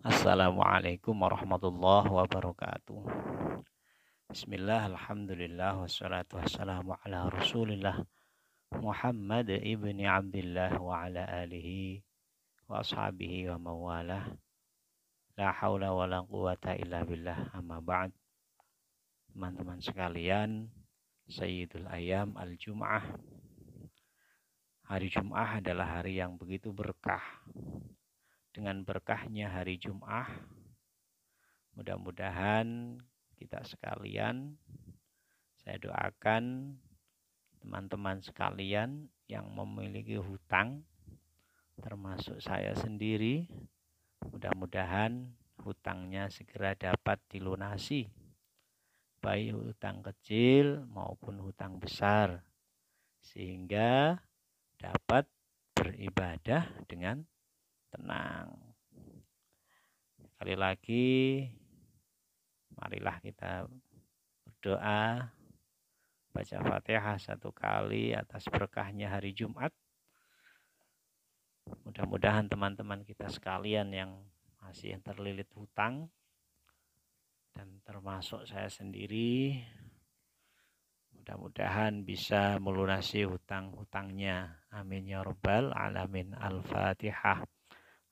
Assalamualaikum warahmatullahi wabarakatuh. Bismillah, alhamdulillah, wassalatu wassalamu ala rasulillah Muhammad ibni Abdullah wa ala alihi wa ashabihi wa mawalah La hawla wa la quwata illa billah amma ba'd Teman-teman sekalian, Sayyidul Ayam Al-Jum'ah Hari Jum'ah adalah hari yang begitu berkah dengan berkahnya hari Jum'ah. Mudah-mudahan kita sekalian, saya doakan teman-teman sekalian yang memiliki hutang, termasuk saya sendiri, mudah-mudahan hutangnya segera dapat dilunasi, baik hutang kecil maupun hutang besar, sehingga dapat beribadah dengan tenang sekali lagi marilah kita berdoa baca fatihah satu kali atas berkahnya hari Jumat mudah-mudahan teman-teman kita sekalian yang masih terlilit hutang dan termasuk saya sendiri mudah-mudahan bisa melunasi hutang-hutangnya amin ya rabbal alamin al-fatihah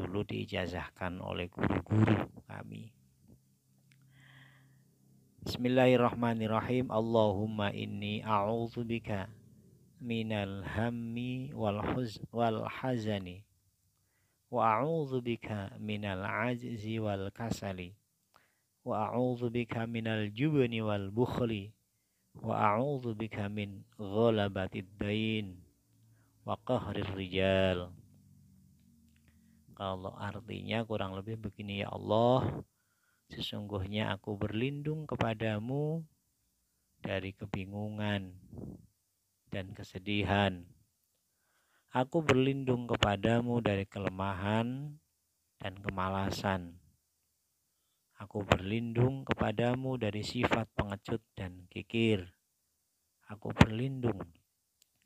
dulu diijazahkan oleh guru-guru kami. Bismillahirrahmanirrahim. Allahumma inni bika minal hammi wal, huz wal hazani wa a'udzu bika minal ajzi wal kasali wa a'udzu bika minal jubni wal bukhli wa a'udzu bika min ghalabatid dain wa qahrir rijal Allah artinya kurang lebih begini ya Allah sesungguhnya aku berlindung kepadamu dari kebingungan dan kesedihan aku berlindung kepadamu dari kelemahan dan kemalasan aku berlindung kepadamu dari sifat pengecut dan kikir aku berlindung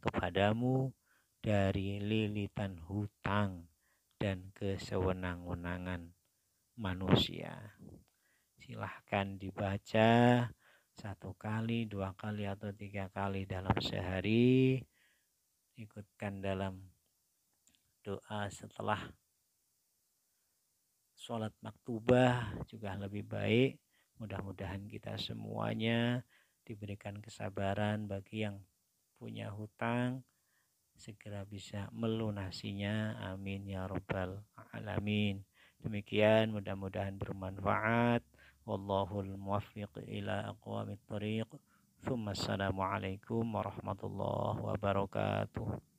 kepadamu dari lilitan hutang dan kesewenang-wenangan manusia. Silahkan dibaca satu kali, dua kali, atau tiga kali dalam sehari. Ikutkan dalam doa setelah sholat maktubah juga lebih baik. Mudah-mudahan kita semuanya diberikan kesabaran bagi yang punya hutang segera bisa melunasinya. Amin ya rabbal alamin. Demikian mudah-mudahan bermanfaat. Wallahul muwaffiq ila aqwamit thariq. Assalamualaikum warahmatullahi wabarakatuh.